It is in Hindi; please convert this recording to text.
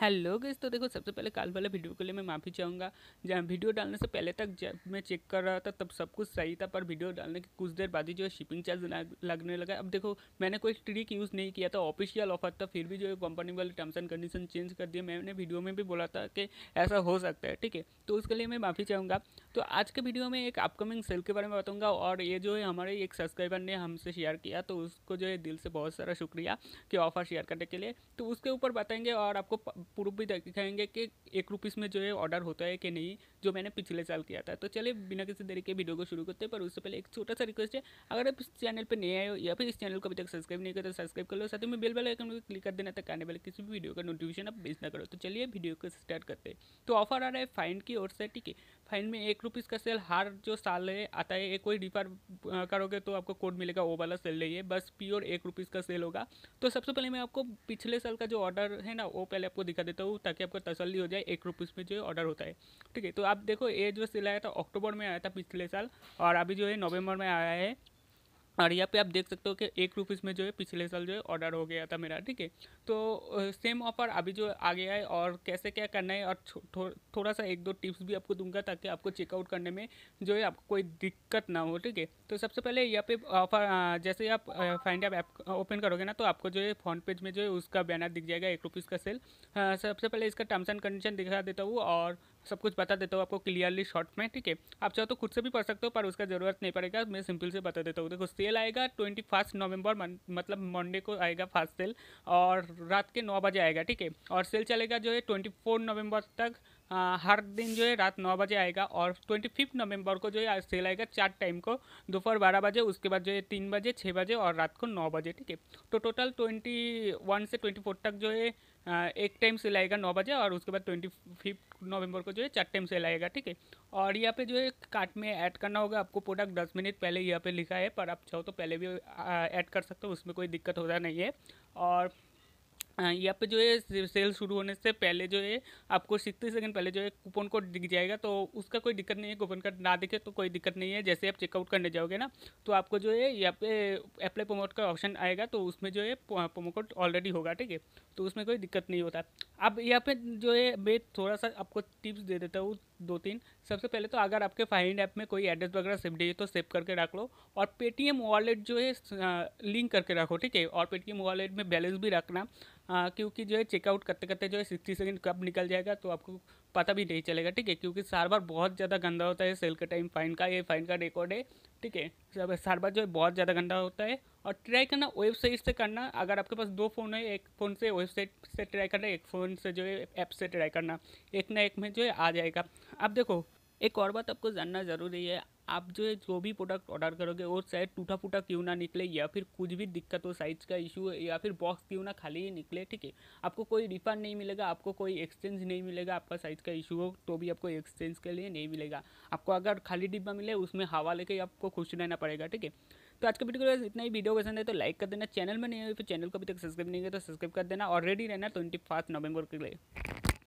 हेलो गेस तो देखो सबसे पहले काल वाले वीडियो के लिए मैं माफ़ी चाहूँगा जहाँ वीडियो डालने से पहले तक जब मैं चेक कर रहा था तब सब कुछ सही था पर वीडियो डालने के कुछ देर बाद ही जो है शिपिंग चार्ज लगने लगा अब देखो मैंने कोई ट्रिक यूज़ नहीं किया था ऑफिशियल ऑफर था फिर भी जो है कंपनी वाले टर्म्स एंड कंडीशन चेंज कर दिए मैंने वीडियो में भी बोला था कि ऐसा हो सकता है ठीक है तो उसके लिए मैं माफ़ी चाहूँगा तो आज के वीडियो में एक अपकमिंग सेल के बारे में बताऊँगा और ये जो है हमारे एक सब्सक्राइबर ने हमसे शेयर किया तो उसको जो है दिल से बहुत सारा शुक्रिया कि ऑफ़र शेयर करने के लिए तो उसके ऊपर बताएंगे और आपको प्रूफ भी दिखाएंगे कि एक रुपीस में जो है ऑर्डर होता है कि नहीं जो मैंने पिछले साल किया था तो चलिए बिना किसी देरी के वीडियो को शुरू करते हैं पर उससे पहले एक छोटा सा रिक्वेस्ट है अगर आप इस चैनल पर नए आए हो या फिर इस चैनल को अभी तक सब्सक्राइब नहीं करते तो सब्सक्राइब कर लो साथ में बेल वाला आइकन को क्लिक कर देना तक आने वाले किसी भी वीडियो का नोटिफिकेशन आप मिस ना करो तो चलिए वीडियो को स्टार्ट करते हैं तो ऑफर आ रहा है फाइन की ओर से ठीक है फाइन में एक रुपीज़ का सेल हर जो साल है आता है कोई रिफर करोगे तो आपको कोड मिलेगा वो वाला सेल नहीं है बस प्योर एक रुपीज़ का सेल होगा तो सबसे पहले मैं आपको पिछले साल का जो ऑर्डर है ना वो पहले आपको दिखा देता हूँ ताकि आपको तसल्ली हो जाए एक रुपीज़ में जो ऑर्डर होता है ठीक है तो आप देखो ये जो सेल आया था अक्टूबर में आया था पिछले साल और अभी जो है नवम्बर में आया है और यहाँ पे आप देख सकते हो कि एक रुपीज़ में जो है पिछले साल जो है ऑर्डर हो गया था मेरा ठीक है तो सेम ऑफर अभी जो आ गया है और कैसे क्या करना है और थो, थोड़ा सा एक दो टिप्स भी आपको दूंगा ताकि आपको चेकआउट करने में जो है आपको कोई दिक्कत ना हो ठीक है तो सबसे पहले यहाँ पे ऑफर जैसे आप फाइंड ऐप ओपन करोगे ना तो आपको जो है फ्रंट पेज में जो है उसका बैनर दिख जाएगा एक रुपीज़ का सेल सबसे पहले इसका टर्म्स एंड कंडीशन दिखा देता हूँ और सब कुछ बता देता हूँ आपको क्लियरली शॉर्ट में ठीक है आप चाहो तो खुद से भी पढ़ सकते हो पर उसका ज़रूरत नहीं पड़ेगा मैं सिंपल से बता देता हूँ देखो सेल आएगा ट्वेंटी फर्स्ट नवंबर मतलब मंडे को आएगा फास्ट सेल और रात के नौ बजे आएगा ठीक है और सेल चलेगा जो है ट्वेंटी फोर नवंबर तक आ, हर दिन जो है रात नौ बजे आएगा और ट्वेंटी फिफ्थ नवंबर को जो है सेल आएगा चार टाइम को दोपहर बारह बजे उसके बाद जो है तीन बजे छः बजे और रात को नौ बजे ठीक है तो टोटल ट्वेंटी वन से ट्वेंटी फोर तक जो है एक टाइम सेल आएगा नौ बजे और उसके बाद ट्वेंटी फिफ्थ नवम्बर को जो है चार टाइम सेल आएगा ठीक है और यहाँ पे जो है कार्ट में ऐड करना होगा आपको प्रोडक्ट दस मिनट पहले यहाँ पे लिखा है पर आप चाहो तो पहले भी ऐड कर सकते हो उसमें कोई दिक्कत होता नहीं है और यहाँ पे जो है सेल शुरू होने से पहले जो है आपको सिक्सटी सेकंड पहले जो है कूपन कोड दिख जाएगा तो उसका कोई दिक्कत नहीं है कूपन कोड ना दिखे तो कोई दिक्कत नहीं है जैसे आप चेकआउट करने जाओगे ना तो आपको जो है यहाँ पे अप्लाई प्रोमोट का ऑप्शन आएगा तो उसमें जो है प्रोमो कोड ऑलरेडी होगा ठीक है तो उसमें कोई दिक्कत नहीं होता अब यहाँ पे जो है मैं थोड़ा सा आपको टिप्स दे देता हूँ दो तीन सबसे पहले तो अगर आपके फाइंड ऐप में कोई एड्रेस वगैरह सेव नहीं है तो सेव करके रख लो और पेटीएम वॉलेट जो है लिंक हाँ, करके रखो ठीक है और पेटीएम वॉलेट में बैलेंस भी रखना हाँ, क्योंकि जो है चेकआउट करते करते जो है सिक्सटी सेकेंड कब निकल जाएगा तो आपको पता भी नहीं चलेगा ठीक है क्योंकि सार्वर बहुत ज़्यादा गंदा होता है सेल का टाइम फाइन का ये फाइन का रिकॉर्ड है ठीक है सार्वर जो है बहुत ज़्यादा गंदा होता है और ट्राई करना वेबसाइट से करना अगर आपके पास दो फ़ोन है एक फ़ोन से वेबसाइट से ट्राई करना एक फ़ोन से जो है ऐप से ट्राई करना एक ना एक में जो है आ जाएगा अब देखो एक और बात आपको जानना ज़रूरी है आप जो है जो भी प्रोडक्ट ऑर्डर करोगे वो शायद टूटा फूटा क्यों ना निकले या फिर कुछ भी दिक्कत हो साइज़ का इशू या फिर बॉक्स क्यों ना खाली ही निकले ठीक है आपको कोई रिफंड नहीं मिलेगा आपको कोई एक्सचेंज नहीं मिलेगा आपका साइज़ का इशू हो तो भी आपको एक्सचेंज के लिए नहीं मिलेगा आपको अगर खाली डिब्बा मिले उसमें हवा लेके आपको खुश रहना पड़ेगा ठीक है तो आज का वीडियो इतना ही वीडियो पसंद है तो लाइक कर देना चैनल में नहीं हो तो फिर चैनल को अभी तक सब्सक्राइब नहीं किया तो सब्सक्राइब कर देना और रेडी रहना ट्वेंटी नवंबर के लिए